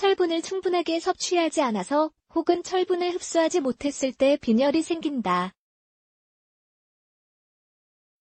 철분을 충분하게 섭취하지 않아서 혹은 철분을 흡수하지 못했을 때 빈혈이 생긴다.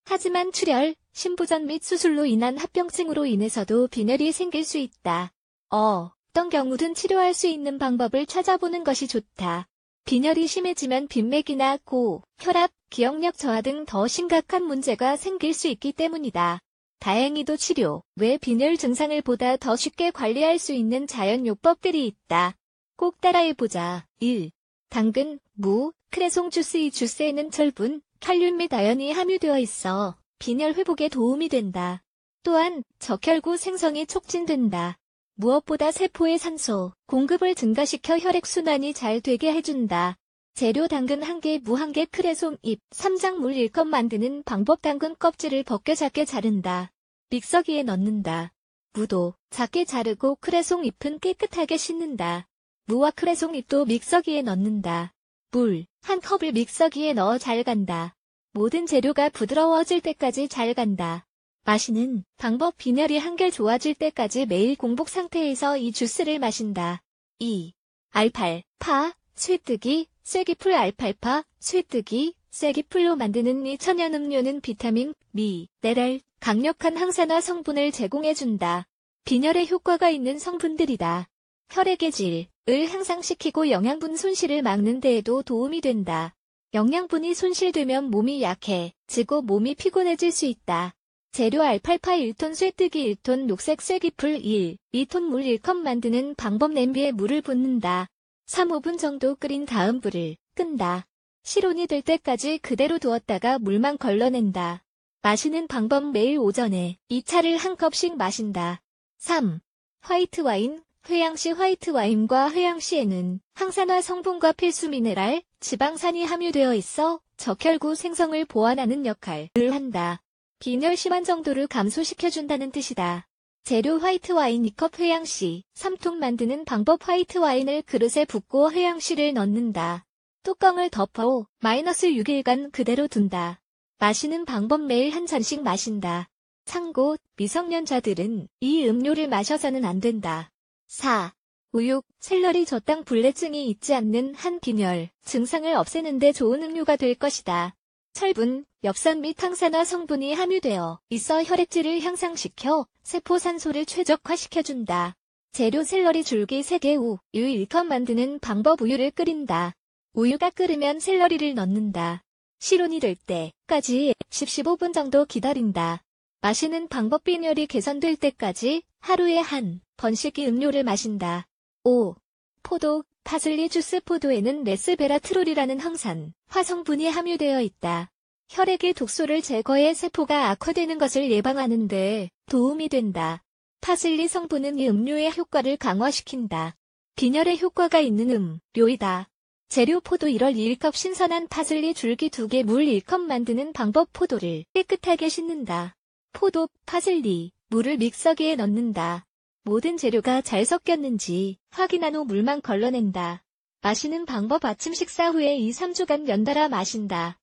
하지만 출혈, 심부전및 수술로 인한 합병증으로 인해서도 빈혈이 생길 수 있다. 어, 어떤 경우든 치료할 수 있는 방법을 찾아보는 것이 좋다. 빈혈이 심해지면 빈맥이나 고, 혈압, 기억력 저하 등 더 심각한 문제가 생길 수 있기 때문이다. 다행히도 치료 외 빈혈 증상을 보다 더 쉽게 관리할 수 있는 자연요법들이 있다. 꼭 따라해보자. 1. 당근, 무, 크레송 주스 이 주스에는 철분, 칼륨 및 아연이 함유되어 있어 빈혈 회복에 도움이 된다. 또한 적혈구 생성이 촉진된다. 무엇보다 세포의 산소 공급을 증가시켜 혈액순환이 잘 되게 해준다. 재료 당근 1개 무 1개 크레송잎 3장 물 1컵 만드는 방법 당근 껍질을 벗겨 작게 자른다. 믹서기에 넣는다. 무도 작게 자르고 크레송 잎은 깨끗하게 씻는다. 무와 크레송 잎도 믹서기에 넣는다. 물, 1 컵을 믹서기에 넣어 잘 간다. 모든 재료가 부드러워질 때까지 잘 간다. 마시는 방법 빈혈이 한결 좋아질 때까지 매일 공복 상태에서 이 주스를 마신다. 2. 알팔, 파, 쇠뜨기, 쇠기풀 알팔파, 쇠뜨기, 쇠기풀로 만드는 이 천연 음료는 비타민, 미, 네랄, 강력한 항산화 성분을 제공해준다. 빈혈에 효과가 있는 성분들이다. 혈액의 질을 향상시키고 영양분 손실을 막는 데에도 도움이 된다. 영양분이 손실되면 몸이 약해지고 몸이 피곤해질 수 있다. 재료 알팔파 1톤 쇠뜨기 1톤 녹색 쇠기풀 1, 2톤 물 1컵 만드는 방법 냄비에 물을 붓는다. 3, 5분 정도 끓인 다음 불을 끈다. 실온이 될 때까지 그대로 두었다가 물만 걸러낸다. 마시는 방법 매일 오전에 이 차를 한 컵씩 마신다. 3. 화이트 와인 회양시 화이트 와인과 회양시에는 항산화 성분과 필수 미네랄, 지방산이 함유되어 있어 적혈구 생성을 보완하는 역할을 한다. 빈혈 심한 정도를 감소시켜준다는 뜻이다. 재료 화이트 와인 2컵 회양씨 3통 만드는 방법 화이트 와인을 그릇에 붓고 회양씨를 넣는다. 뚜껑을 덮어 마이너스 6일간 그대로 둔다. 마시는 방법 매일 한 잔씩 마신다. 참고 미성년자들은 이 음료를 마셔서는 안 된다. 4. 우육, 샐러리 저당 불내증이 있지 않는 한 빈혈, 증상을 없애는데 좋은 음료가 될 것이다. 철분, 엽산 및 항산화 성분이 함유되어 있어 혈액질을 향상시켜 세포산소를 최적화시켜준다. 재료 샐러리 줄기 3개 우, 유 1컵 만드는 방법 우유를 끓인다. 우유가 끓으면 샐러리를 넣는다. 실온이 될 때까지 10-15분 정도 기다린다. 마시는 방법 빈혈이 개선될 때까지 하루에 한 번씩 이 음료를 마신다. 5. 포도, 파슬리 주스 포도에는 레스베라트롤이라는 항산, 화성분이 함유되어 있다. 혈액의 독소를 제거해 세포가 악화되는 것을 예방하는 데 도움이 된다. 파슬리 성분은 이 음료의 효과를 강화시킨다. 빈혈에 효과가 있는 음료이다. 재료 포도 1월 1컵 신선한 파슬리 줄기 2개 물 1컵 만드는 방법 포도를 깨끗하게 씻는다. 포도, 파슬리, 물을 믹서기에 넣는다. 모든 재료가 잘 섞였는지 확인한 후 물만 걸러낸다. 마시는 방법 아침 식사 후에 2, 3주간 연달아 마신다.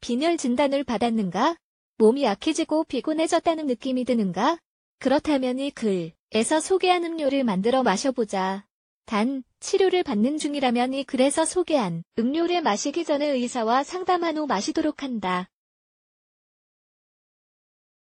빈혈 진단을 받았는가? 몸이 약해지고 피곤해졌다는 느낌이 드는가? 그렇다면 이 글에서 소개한 음료를 만들어 마셔보자. 단, 치료를 받는 중이라면 이 글에서 소개한 음료를 마시기 전에 의사와 상담한 후 마시도록 한다.